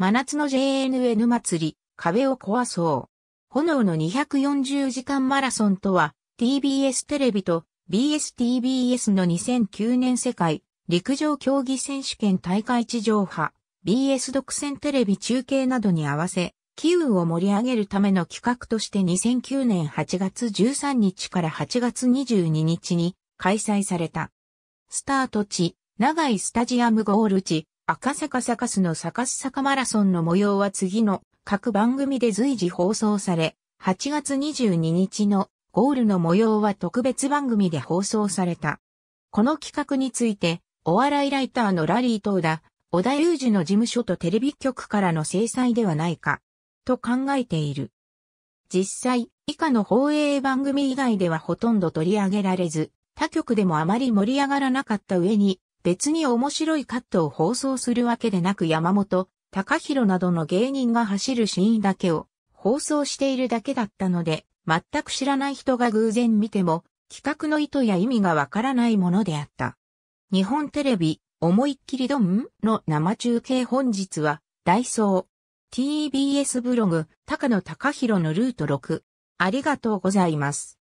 真夏の JNN 祭り、壁を壊そう。炎の240時間マラソンとは、TBS テレビと BSTBS の2009年世界陸上競技選手権大会地上波、BS 独占テレビ中継などに合わせ、機運を盛り上げるための企画として2009年8月13日から8月22日に開催された。スタート地、長いスタジアムゴール地、赤坂サカスのサカス坂マラソンの模様は次の各番組で随時放送され、8月22日のゴールの模様は特別番組で放送された。この企画について、お笑いライターのラリー等だ、小田裕二の事務所とテレビ局からの制裁ではないか、と考えている。実際、以下の放映番組以外ではほとんど取り上げられず、他局でもあまり盛り上がらなかった上に、別に面白いカットを放送するわけでなく山本、高弘などの芸人が走るシーンだけを放送しているだけだったので、全く知らない人が偶然見ても、企画の意図や意味がわからないものであった。日本テレビ、思いっきりドンの生中継本日は、ダイソー、TBS ブログ、高野隆弘のルート6。ありがとうございます。